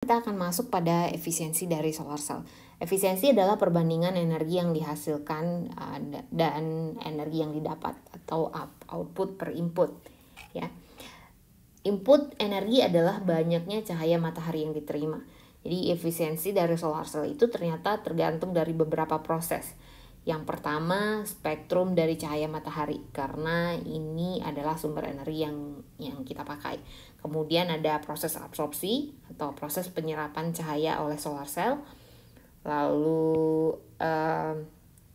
kita akan masuk pada efisiensi dari solar cell. Efisiensi adalah perbandingan energi yang dihasilkan eh, dan energi yang didapat atau output per input. Ya, input energi adalah banyaknya cahaya matahari yang diterima. Jadi efisiensi dari solar cell itu ternyata tergantung dari beberapa proses. Yang pertama, spektrum dari cahaya matahari karena ini adalah sumber energi yang yang kita pakai. Kemudian ada proses absorpsi atau proses penyerapan cahaya oleh solar cell. Lalu uh,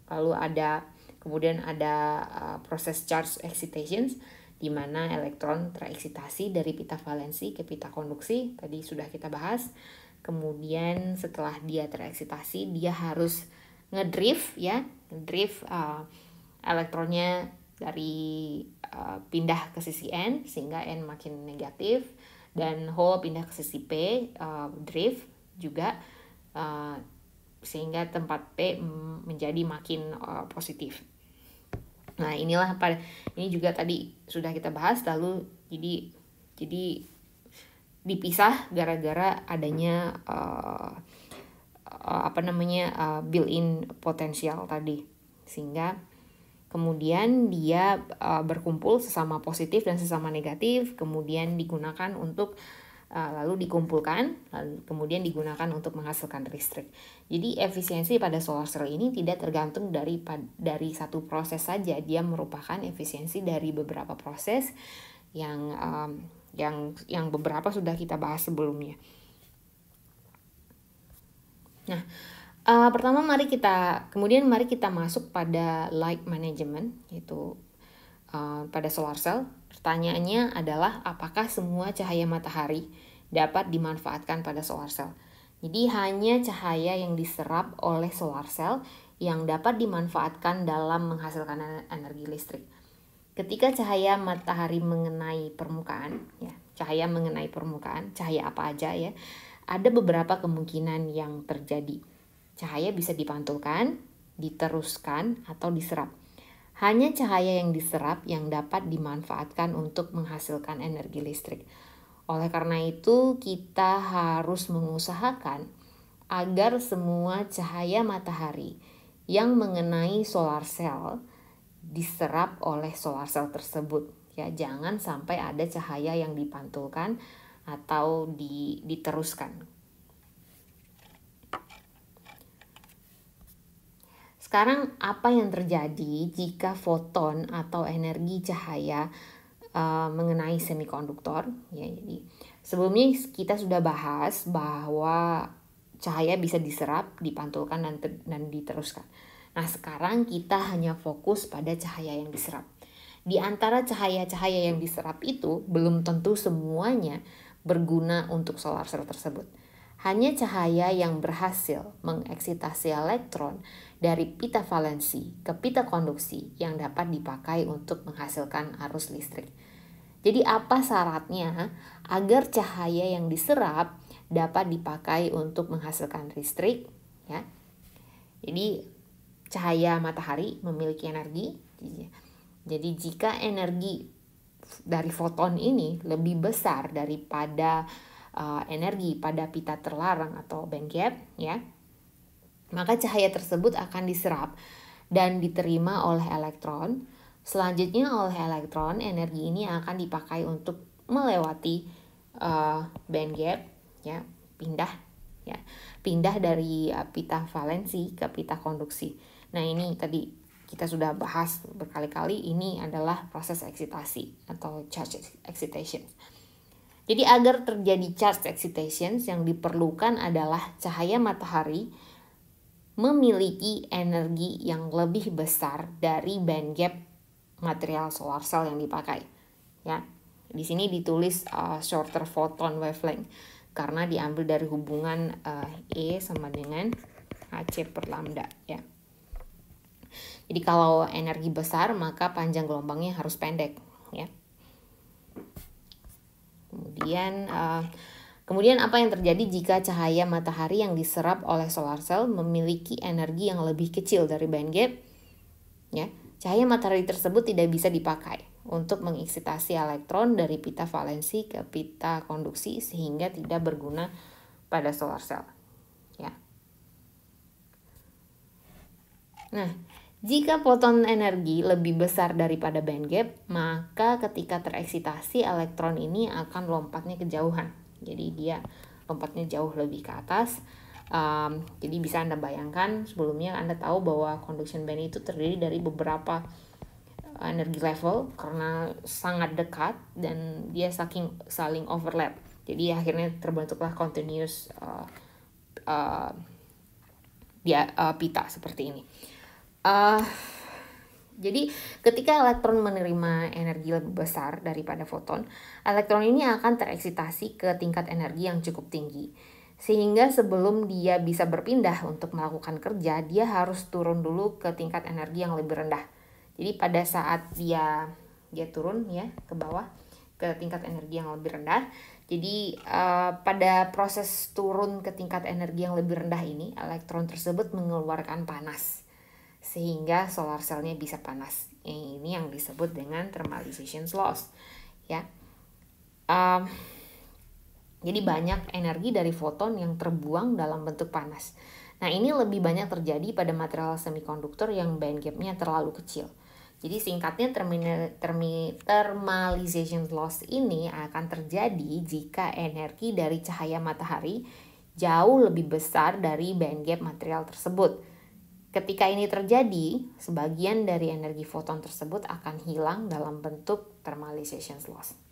lalu ada kemudian ada uh, proses charge excitations di mana elektron tereksitasi dari pita valensi ke pita konduksi tadi sudah kita bahas. Kemudian setelah dia tereksitasi, dia harus ngedrift ya ngedrift uh, elektronnya dari uh, pindah ke sisi n sehingga n makin negatif dan hole pindah ke sisi p uh, drift juga uh, sehingga tempat p menjadi makin uh, positif nah inilah pada ini juga tadi sudah kita bahas lalu jadi jadi dipisah gara-gara adanya uh, uh, apa namanya uh, built-in potensial tadi sehingga kemudian dia uh, berkumpul sesama positif dan sesama negatif kemudian digunakan untuk lalu dikumpulkan lalu kemudian digunakan untuk menghasilkan listrik jadi efisiensi pada solar cell ini tidak tergantung dari dari satu proses saja dia merupakan efisiensi dari beberapa proses yang yang yang beberapa sudah kita bahas sebelumnya. Nah, uh, pertama mari kita kemudian mari kita masuk pada light management yaitu uh, pada solar cell. Pertanyaannya adalah apakah semua cahaya matahari dapat dimanfaatkan pada solar cell? Jadi hanya cahaya yang diserap oleh solar cell yang dapat dimanfaatkan dalam menghasilkan energi listrik. Ketika cahaya matahari mengenai permukaan, ya, cahaya mengenai permukaan, cahaya apa aja ya, ada beberapa kemungkinan yang terjadi. Cahaya bisa dipantulkan, diteruskan, atau diserap. Hanya cahaya yang diserap yang dapat dimanfaatkan untuk menghasilkan energi listrik. Oleh karena itu, kita harus mengusahakan agar semua cahaya matahari yang mengenai solar cell diserap oleh solar cell tersebut. Ya, jangan sampai ada cahaya yang dipantulkan atau di, diteruskan. Sekarang apa yang terjadi jika foton atau energi cahaya uh, mengenai semikonduktor? Ya, jadi sebelumnya kita sudah bahas bahwa cahaya bisa diserap, dipantulkan dan, ter dan diteruskan. Nah, sekarang kita hanya fokus pada cahaya yang diserap. Di antara cahaya-cahaya yang diserap itu belum tentu semuanya berguna untuk solar cell tersebut. Hanya cahaya yang berhasil mengeksitasi elektron dari pita valensi ke pita konduksi yang dapat dipakai untuk menghasilkan arus listrik. Jadi apa syaratnya agar cahaya yang diserap dapat dipakai untuk menghasilkan listrik? Ya. Jadi cahaya matahari memiliki energi. Jadi jika energi dari foton ini lebih besar daripada uh, energi pada pita terlarang atau band gap ya maka cahaya tersebut akan diserap dan diterima oleh elektron selanjutnya oleh elektron energi ini akan dipakai untuk melewati uh, band gap ya pindah ya pindah dari uh, pita valensi ke pita konduksi nah ini tadi kita sudah bahas berkali-kali ini adalah proses eksitasi atau charge excitation. Jadi agar terjadi charge excitation yang diperlukan adalah cahaya matahari memiliki energi yang lebih besar dari band gap material solar cell yang dipakai. Ya. Di sini ditulis uh, shorter photon wavelength karena diambil dari hubungan uh, E sama dengan Hc per lambda ya. Jadi kalau energi besar maka panjang gelombangnya harus pendek ya. Kemudian uh, kemudian apa yang terjadi jika cahaya matahari yang diserap oleh solar cell memiliki energi yang lebih kecil dari bandgap ya. Cahaya matahari tersebut tidak bisa dipakai untuk mengeksitasi elektron dari pita valensi ke pita konduksi sehingga tidak berguna pada solar cell. Ya. Nah, jika foton energi lebih besar daripada band gap, maka ketika tereksitasi elektron ini akan lompatnya kejauhan. Jadi dia lompatnya jauh lebih ke atas. Um, jadi bisa Anda bayangkan sebelumnya Anda tahu bahwa conduction band itu terdiri dari beberapa eh, energi level karena sangat dekat dan dia saking saling overlap. Jadi akhirnya terbentuklah continuous uh, uh, dia uh, pita seperti ini uh, jadi ketika elektron menerima energi lebih besar daripada foton, elektron ini akan tereksitasi ke tingkat energi yang cukup tinggi. Sehingga sebelum dia bisa berpindah untuk melakukan kerja, dia harus turun dulu ke tingkat energi yang lebih rendah. Jadi pada saat dia dia turun ya ke bawah ke tingkat energi yang lebih rendah. Jadi uh, pada proses turun ke tingkat energi yang lebih rendah ini, elektron tersebut mengeluarkan panas sehingga solar cellnya bisa panas. Ini yang disebut dengan thermalization loss, ya. Um, jadi banyak energi dari foton yang terbuang dalam bentuk panas. Nah ini lebih banyak terjadi pada material semikonduktor yang band gapnya terlalu kecil. Jadi singkatnya thermalization loss ini akan terjadi jika energi dari cahaya matahari jauh lebih besar dari band gap material tersebut Ketika ini terjadi, sebagian dari energi foton tersebut akan hilang dalam bentuk thermalization loss.